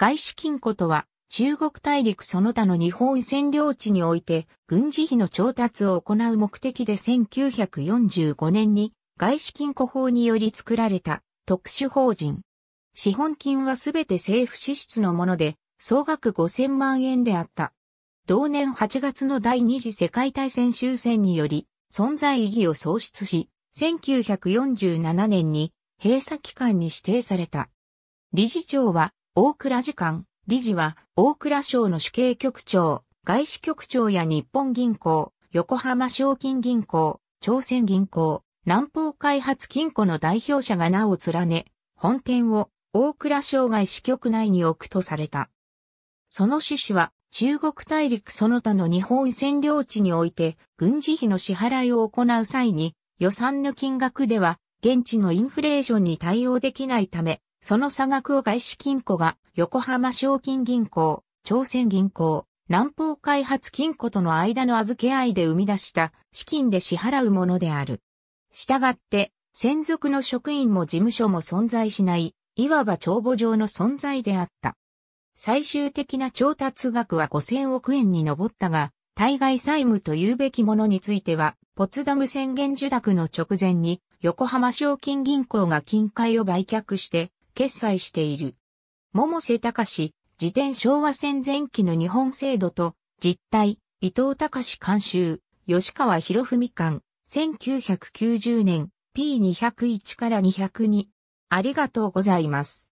外資金庫とは、中国大陸その他の日本占領地において、軍事費の調達を行う目的で1945年に、外資金庫法により作られた特殊法人。資本金はすべて政府支出のもので、総額5000万円であった。同年8月の第二次世界大戦終戦により、存在意義を喪失し、1947年に閉鎖期間に指定された。理事長は大倉次官、理事は、大倉省の主計局長、外資局長や日本銀行、横浜賞金銀行、朝鮮銀行、南方開発金庫の代表者が名を連ね、本店を大倉省外支局内に置くとされた。その趣旨は、中国大陸その他の日本占領地において、軍事費の支払いを行う際に、予算の金額では、現地のインフレーションに対応できないため、その差額を外資金庫が横浜賞金銀行、朝鮮銀行、南方開発金庫との間の預け合いで生み出した資金で支払うものである。したがって、専属の職員も事務所も存在しない、いわば帳簿上の存在であった。最終的な調達額は5000億円に上ったが、対外債務と言うべきものについては、ポツダム宣言受諾の直前に、横浜賞金銀行が金塊を売却して、決済している。桃瀬隆、自転昭和戦前期の日本制度と実態、伊藤隆監修、吉川博文館、1990年 P201 から202。ありがとうございます。